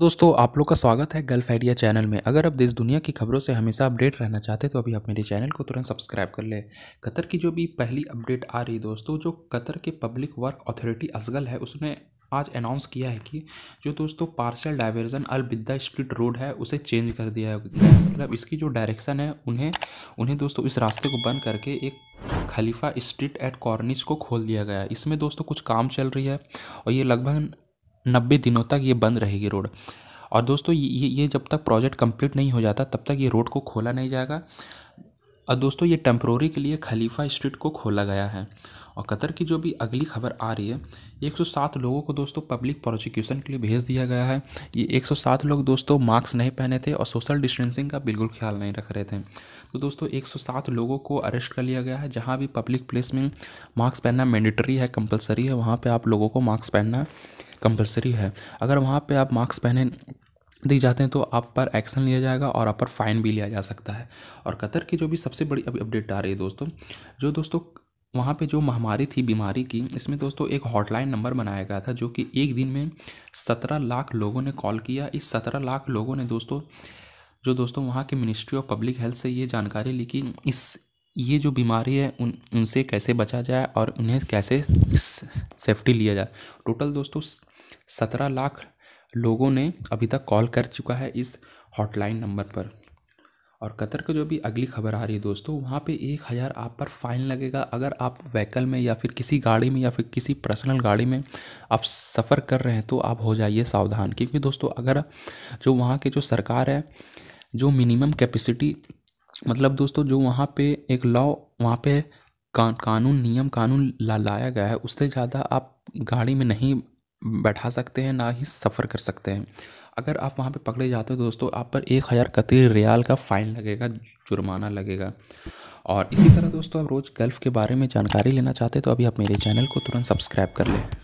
दोस्तों आप लोग का स्वागत है गल्फ आइडिया चैनल में अगर आप देश दुनिया की खबरों से हमेशा अपडेट रहना चाहते हैं तो अभी आप मेरे चैनल को तुरंत सब्सक्राइब कर लें कतर की जो भी पहली अपडेट आ रही है दोस्तों जो कतर के पब्लिक वर्क अथॉरिटी असगल है उसने आज अनाउंस किया है कि जो दोस्तों पार्सल डाइवर्जन अलबिद्दा स्प्लिट रोड है उसे चेंज कर दिया गया है मतलब इसकी जो डायरेक्शन है उन्हें उन्हें दोस्तों इस रास्ते को बंद करके एक खलीफा स्ट्रीट एट कॉर्निश को खोल दिया गया है इसमें दोस्तों कुछ काम चल रही है और ये लगभग नब्बे दिनों तक ये बंद रहेगी रोड और दोस्तों ये ये जब तक प्रोजेक्ट कंप्लीट नहीं हो जाता तब तक ये रोड को खोला नहीं जाएगा और दोस्तों ये टेम्प्रोरी के लिए खलीफा स्ट्रीट को खोला गया है और कतर की जो भी अगली खबर आ रही है 107 लोगों को दोस्तों पब्लिक प्रोसिक्यूशन के लिए भेज दिया गया है ये 107 लोग दोस्तों मास्क नहीं पहने थे और सोशल डिस्टेंसिंग का बिल्कुल ख्याल नहीं रख रहे थे तो दोस्तों 107 लोगों को अरेस्ट कर लिया गया है जहाँ भी पब्लिक प्लेस में मास्क पहनना मैंडेटरी है कंपलसरी है वहाँ पर आप लोगों को मास्क पहनना कंपलसरी है अगर वहाँ पे आप मास्क पहने दिख जाते हैं तो आप पर एक्शन लिया जाएगा और आप पर फाइन भी लिया जा सकता है और कतर की जो भी सबसे बड़ी अभी अपडेट आ रही है दोस्तों जो दोस्तों वहाँ पे जो महामारी थी बीमारी की इसमें दोस्तों एक हॉटलाइन नंबर बनाया गया था जो कि एक दिन में सत्रह लाख लोगों ने कॉल किया इस सत्रह लाख लोगों ने दोस्तों जो दोस्तों वहाँ के मिनिस्ट्री ऑफ पब्लिक हेल्थ से ये जानकारी ली कि इस ये जो बीमारी है उन उनसे कैसे बचा जाए और उन्हें कैसे सेफ्टी लिया जाए टोटल दोस्तों सत्रह लाख लोगों ने अभी तक कॉल कर चुका है इस हॉटलाइन नंबर पर और कतर का जो भी अगली खबर आ रही है दोस्तों वहाँ पे एक हज़ार आप पर फाइन लगेगा अगर आप व्हीकल में या फिर किसी गाड़ी में या फिर किसी पर्सनल गाड़ी में आप सफ़र कर रहे हैं तो आप हो जाइए सावधान क्योंकि दोस्तों अगर जो वहाँ के जो सरकार है जो मिनिमम कैपेसिटी मतलब दोस्तों जो वहाँ पे एक लॉ वहाँ पे का, कानून नियम कानून ला, लाया गया है उससे ज़्यादा आप गाड़ी में नहीं बैठा सकते हैं ना ही सफ़र कर सकते हैं अगर आप वहाँ पे पकड़े जाते हो दोस्तों आप पर एक हज़ार कतर रियाल का फ़ाइन लगेगा जुर्माना लगेगा और इसी तरह दोस्तों आप रोज़ गल्फ़ के बारे में जानकारी लेना चाहते हैं तो अभी आप मेरे चैनल को तुरंत सब्सक्राइब कर लें